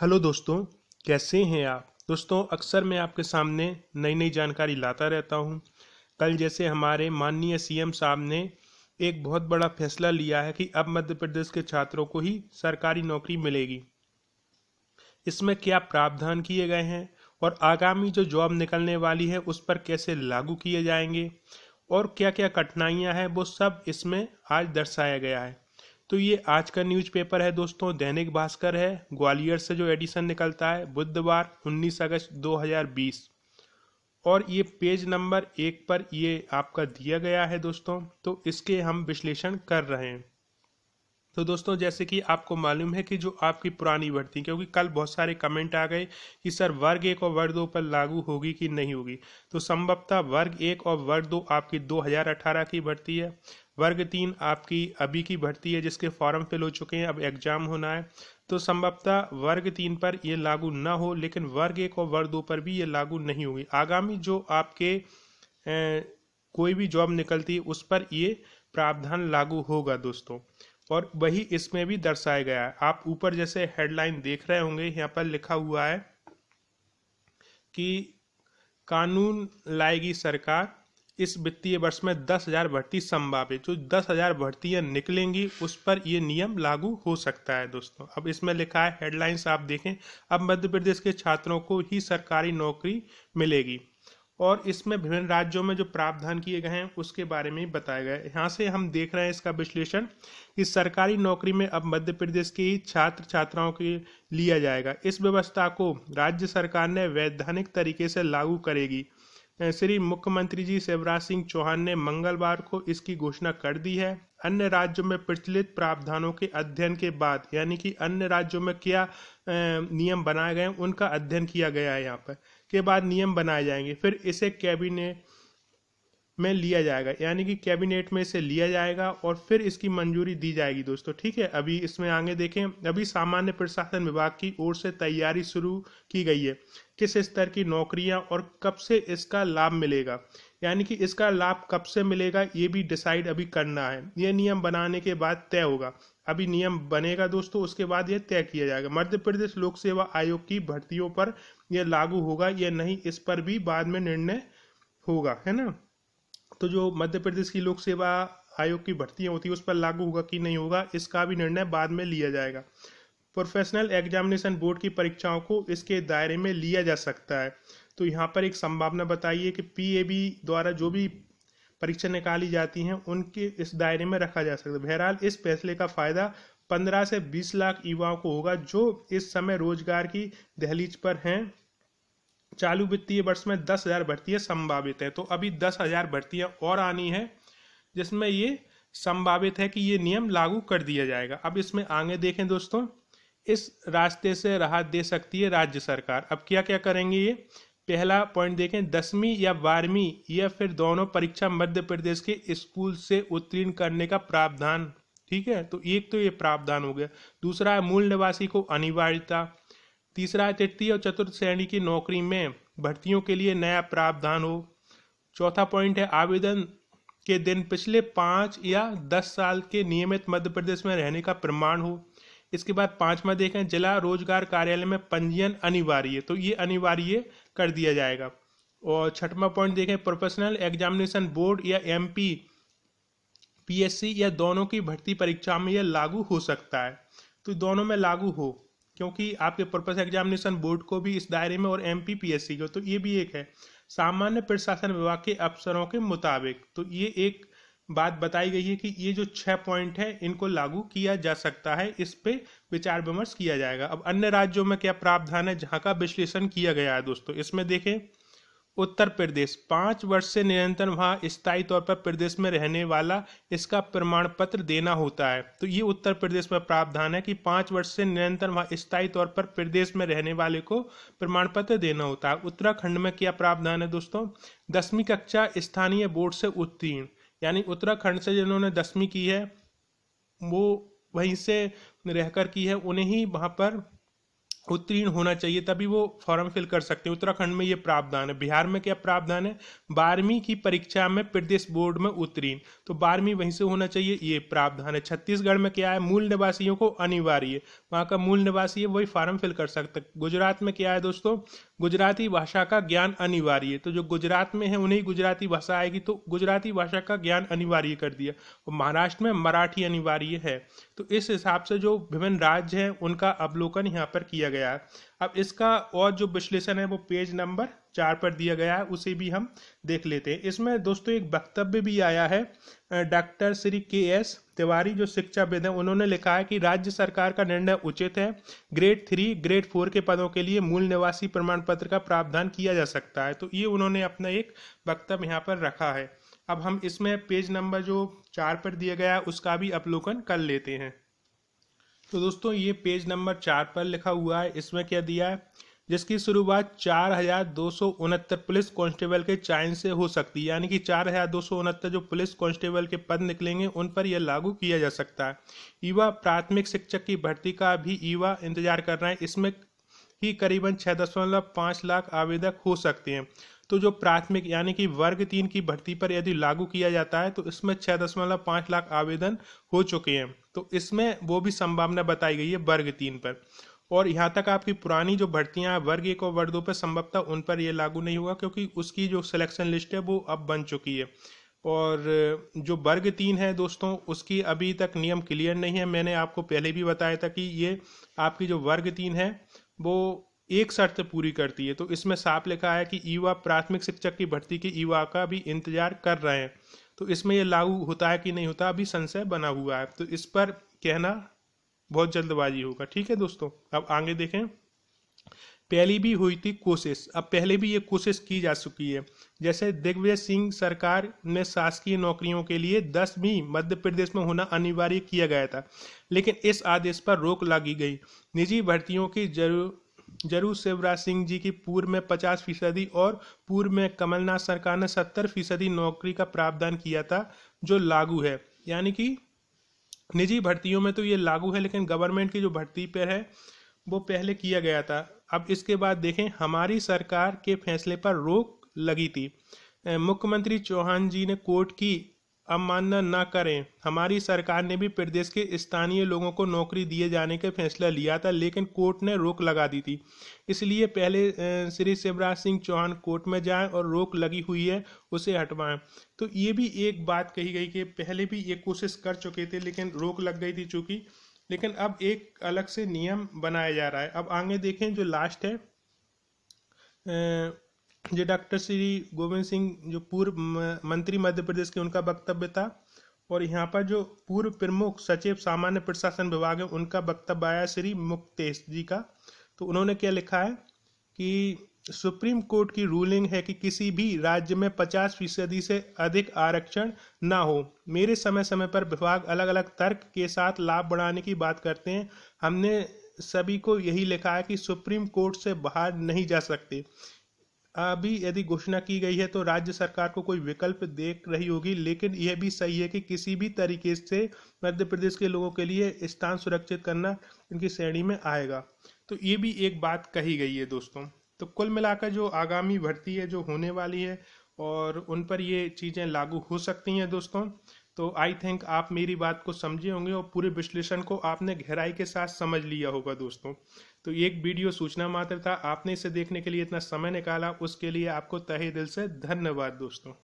hello दोस्तों कैसे हैं आप दोस्तों अक्सर मैं आपके सामने नई नई जानकारी लाता रहता हूं कल जैसे हमारे माननीय सीएम साहब ने एक बहुत बड़ा फैसला लिया है कि अब मध्य प्रदेश के छात्रों को ही सरकारी नौकरी मिलेगी इसमें क्या प्रावधान किए गए हैं और आगामी जो जॉब निकलने वाली है उस पर कैसे लागू किए जाएंगे और क्या क्या कठिनाइयां हैं वो सब इसमें आज दर्शाया गया है तो ये आज का न्यूज़पेपर है दोस्तों दैनिक भास्कर है ग्वालियर से जो एडिशन निकलता है बुधवार 19 अगस्त 2020 और ये पेज नंबर एक पर ये आपका दिया गया है दोस्तों तो इसके हम विश्लेषण कर रहे हैं तो दोस्तों जैसे कि आपको मालूम है कि जो आपकी पुरानी भर्ती क्योंकि कल बहुत सारे कमेंट आ गए कि सर वर्ग एक और वर्ग दो पर लागू होगी कि नहीं होगी तो संभवतः वर्ग एक और वर्ग दो आपकी 2018 की भर्ती है वर्ग तीन आपकी अभी की भर्ती है जिसके फॉर्म फिल हो चुके हैं अब एग्जाम होना है तो संभवतः वर्ग तीन पर यह लागू ना हो लेकिन वर्ग एक और वर्ग दो पर भी ये लागू नहीं होगी आगामी जो आपके ए, कोई भी जॉब निकलती है उस पर ये प्रावधान लागू होगा दोस्तों और वही इसमें भी दर्शाया गया है आप ऊपर जैसे हेडलाइन देख रहे होंगे यहाँ पर लिखा हुआ है कि कानून लाएगी सरकार इस वित्तीय वर्ष में दस हजार भर्ती संभावित जो दस हजार भर्तियां निकलेंगी उस पर यह नियम लागू हो सकता है दोस्तों अब इसमें लिखा है हेडलाइंस आप देखें अब मध्य प्रदेश के छात्रों को ही सरकारी नौकरी मिलेगी और इसमें विभिन्न राज्यों में जो प्रावधान किए गए हैं उसके बारे में बताया गया है यहाँ से हम देख रहे हैं इसका विश्लेषण कि सरकारी नौकरी में अब मध्य प्रदेश के ही छात्र छात्राओं के लिया जाएगा इस व्यवस्था को राज्य सरकार ने वैधानिक तरीके से लागू करेगी श्री मुख्यमंत्री जी शिवराज सिंह चौहान ने मंगलवार को इसकी घोषणा कर दी है अन्य राज्यों में प्रचलित प्रावधानों के अध्ययन के बाद यानी कि अन्य राज्यों में क्या नियम बनाए गए उनका अध्ययन किया गया है यहाँ पर इसके बाद नियम बनाए जाएंगे फिर इसे कैबिनेट में लिया जाएगा यानी कि कैबिनेट में इसे लिया जाएगा और फिर इसकी मंजूरी दी जाएगी दोस्तों ठीक है अभी इसमें आगे देखें अभी सामान्य प्रशासन विभाग की ओर से तैयारी शुरू की गई है किस स्तर की नौकरियां और कब से इसका लाभ मिलेगा यानी कि इसका लाभ कब से मिलेगा ये भी डिसाइड अभी करना है ये नियम बनाने के बाद तय होगा अभी नियम बनेगा दोस्तों उसके बाद यह तय किया जाएगा मध्य प्रदेश लोक सेवा आयोग की भर्तियों पर यह लागू होगा या नहीं इस पर भी बाद में निर्णय होगा है ना तो जो मध्य प्रदेश की लोक सेवा आयोग की भर्तियां होती है उस पर लागू होगा कि नहीं होगा इसका भी निर्णय बाद में लिया जाएगा प्रोफेशनल एग्जामिनेशन बोर्ड की परीक्षाओं को इसके दायरे में लिया जा सकता है तो यहाँ पर एक संभावना बताइए कि पीएबी द्वारा जो भी परीक्षा निकाली जाती हैं उनके इस दायरे में रखा जा सकता है बहरहाल इस फैसले का फायदा 15 से 20 लाख युवाओं को होगा जो इस समय रोजगार की दहलीज पर हैं चालू वित्तीय वर्ष में दस हज़ार भर्तियाँ संभावित हैं तो अभी दस हज़ार भर्तियाँ और आनी है जिसमें ये संभावित है कि ये नियम लागू कर दिया जाएगा अब इसमें आगे देखें दोस्तों इस रास्ते से राहत दे सकती है राज्य सरकार अब क्या क्या करेंगे ये पहला पॉइंट देखें दसवीं या बारहवीं या फिर दोनों परीक्षा मध्य प्रदेश के स्कूल से उत्तीर्ण करने का प्रावधान ठीक है तो एक तो ये प्रावधान हो गया दूसरा है मूल निवासी को अनिवार्यता तीसरा है तृतीय और चतुर्थ श्रेणी की नौकरी में भर्तियों के लिए नया प्रावधान हो चौथा पॉइंट है आवेदन के दिन पिछले पाँच या दस साल के नियमित मध्य प्रदेश में रहने का प्रमाण हो इसके बाद पांचवा देखें जिला रोजगार कार्यालय में पंजीयन अनिवार्य तो ये अनिवार्य कर दिया जाएगा और छठवा पॉइंट देखें प्रोफेशनल एग्जामिनेशन बोर्ड या एम पी या दोनों की भर्ती परीक्षा में यह लागू हो सकता है तो दोनों में लागू हो क्योंकि आपके पर्पस एग्जामिनेशन बोर्ड को भी इस दायरे में और M P P S C को तो ये भी एक है सामान्य प्रशासन विभाग के अफसरों के मुताबिक तो ये एक बात बताई गई है कि ये जो छह पॉइंट है इनको लागू किया जा सकता है इस पे विचार विमर्श किया जाएगा अब अन्य राज्यों में क्या प्रावधान है जहाँ का विश्लेषण किया गया है दोस्तों इसमें देखें उत्तर प्रदेश पांच वर्ष से निरंतर वहां स्थायी तौर पर प्रदेश में रहने वाला इसका प्रमाण पत्र देना होता है तो ये उत्तर प्रदेश में प्रावधान है कि पांच वर्ष से निरंतर वहां स्थायी तौर पर प्रदेश में रहने वाले को प्रमाण पत्र देना होता है उत्तराखंड में क्या प्रावधान है दोस्तों दसवीं कक्षा स्थानीय बोर्ड से उत्तीर्ण यानी उत्तराखंड से जिन्होंने दसवीं की है वो वहीं से रहकर की है उन्हें ही वहाँ पर उत्तीर्ण होना चाहिए तभी वो फॉर्म फिल कर सकते हैं उत्तराखंड में ये प्रावधान है बिहार में क्या प्रावधान है बारहवीं की परीक्षा में प्रदेश बोर्ड में उत्तीर्ण तो बारहवीं वहीं से होना चाहिए ये प्रावधान है छत्तीसगढ़ में क्या है मूल निवासियों को अनिवार्य वहाँ का मूल निवासी है वही फॉर्म फिल कर सकते गुजरात में क्या है दोस्तों गुजराती भाषा का ज्ञान अनिवार्य तो जो गुजरात में है उन्हें गुजराती भाषा आएगी तो गुजराती भाषा का ज्ञान अनिवार्य कर दिया और महाराष्ट्र में मराठी अनिवार्य है तो इस हिसाब से जो विभिन्न राज्य हैं उनका अवलोकन यहाँ पर किया गया है अब इसका और जो विश्लेषण है वो पेज नंबर चार पर दिया गया है उसे भी हम देख लेते हैं इसमें दोस्तों एक वक्तव्य भी आया है डॉक्टर श्री के एस तिवारी जो शिक्षाविद हैं उन्होंने लिखा है कि राज्य सरकार का निर्णय उचित है ग्रेड थ्री ग्रेड फोर के पदों के लिए मूल निवासी प्रमाण पत्र का प्रावधान किया जा सकता है तो ये उन्होंने अपना एक वक्तव्य यहाँ पर रखा है अब हम इसमें पेज नंबर जो चार पर दिया गया उसका भी अवलोकन कर लेते हैं तो दोस्तों ये पेज नंबर चार पर लिखा हुआ है इसमें क्या दिया है जिसकी शुरुआत चार हजार दो सौ उनहत्तर पुलिस कांस्टेबल के चयन से हो सकती है यानी कि चार हजार दो सौ उनहत्तर जो पुलिस कांस्टेबल के पद निकलेंगे उन पर यह लागू किया जा सकता है युवा प्राथमिक शिक्षक की भर्ती का भी युवा इंतजार कर रहे हैं इसमें ही करीबन छः दशमलव पाँच लाख आवेदक हो सकते हैं तो जो प्राथमिक यानी कि वर्ग तीन की भर्ती पर यदि लागू किया जाता है तो इसमें छः दशमलव पाँच लाख आवेदन हो चुके हैं तो इसमें वो भी संभावना बताई गई है वर्ग तीन पर और यहाँ तक आपकी पुरानी जो भर्तियाँ वर्ग एक और वर्ग दो पर संभवतः उन पर यह लागू नहीं होगा क्योंकि उसकी जो सिलेक्शन लिस्ट है वो अब बन चुकी है और जो वर्ग तीन है दोस्तों उसकी अभी तक नियम क्लियर नहीं है मैंने आपको पहले भी बताया था कि ये आपकी जो वर्ग तीन है वो एक शर्त पूरी करती है तो इसमें साफ लिखा है कि युवा प्राथमिक शिक्षक की भर्ती के युवा का भी इंतजार कर रहे हैं तो इसमें यह लागू होता है कि नहीं होता अभी संशय बना हुआ है तो इस पर कहना बहुत जल्दबाजी होगा ठीक है दोस्तों अब आगे देखें पहली भी हुई थी कोशिश अब पहले भी ये कोशिश की जा चुकी है जैसे दिग्विजय सिंह सरकार ने शासकीय नौकरियों के लिए दसवीं मध्य प्रदेश में होना अनिवार्य किया गया था लेकिन इस आदेश पर रोक लगी गई निजी भर्तियों की जरूर जरूर शिवराज सिंह जी की पूर्व में पचास फीसदी और पूर्व में कमलनाथ सरकार ने सत्तर फीसदी नौकरी का प्रावधान किया था जो लागू है यानी कि निजी भर्तियों में तो ये लागू है लेकिन गवर्नमेंट की जो भर्ती पर है वो पहले किया गया था अब इसके बाद देखें हमारी सरकार के फैसले पर रोक लगी थी मुख्यमंत्री चौहान जी ने कोर्ट की अवमानना न करें हमारी सरकार ने भी प्रदेश के स्थानीय लोगों को नौकरी दिए जाने का फैसला लिया था लेकिन कोर्ट ने रोक लगा दी थी इसलिए पहले श्री शिवराज सिंह चौहान कोर्ट में जाएं और रोक लगी हुई है उसे हटवाएं तो ये भी एक बात कही गई कि पहले भी ये कोशिश कर चुके थे लेकिन रोक लग गई थी चूँकि लेकिन अब एक अलग से नियम बनाया जा रहा है अब आगे देखें जो लास्ट है जो डॉक्टर श्री गोविंद सिंह जो पूर्व मंत्री मध्य प्रदेश के उनका वक्तव्य था और यहाँ पर जो पूर्व प्रमुख सचिव सामान्य प्रशासन विभाग है उनका वक्तव्य आया श्री मुक्तेश जी का तो उन्होंने क्या लिखा है कि सुप्रीम कोर्ट की रूलिंग है कि किसी भी राज्य में 50 फीसदी से अधिक आरक्षण ना हो मेरे समय समय पर विभाग अलग अलग तर्क के साथ लाभ बढ़ाने की बात करते हैं हमने सभी को यही लिखा है कि सुप्रीम कोर्ट से बाहर नहीं जा सकते अभी यदि घोषणा की गई है तो राज्य सरकार को कोई विकल्प देख रही होगी लेकिन यह भी सही है कि किसी भी तरीके से मध्य प्रदेश के लोगों के लिए स्थान सुरक्षित करना इनकी श्रेणी में आएगा तो ये भी एक बात कही गई है दोस्तों तो कुल मिलाकर जो आगामी भर्ती है जो होने वाली है और उन पर ये चीज़ें लागू हो सकती हैं दोस्तों तो आई थिंक आप मेरी बात को समझे होंगे और पूरे विश्लेषण को आपने गहराई के साथ समझ लिया होगा दोस्तों तो एक वीडियो सूचना मात्र था आपने इसे देखने के लिए इतना समय निकाला उसके लिए आपको तहे दिल से धन्यवाद दोस्तों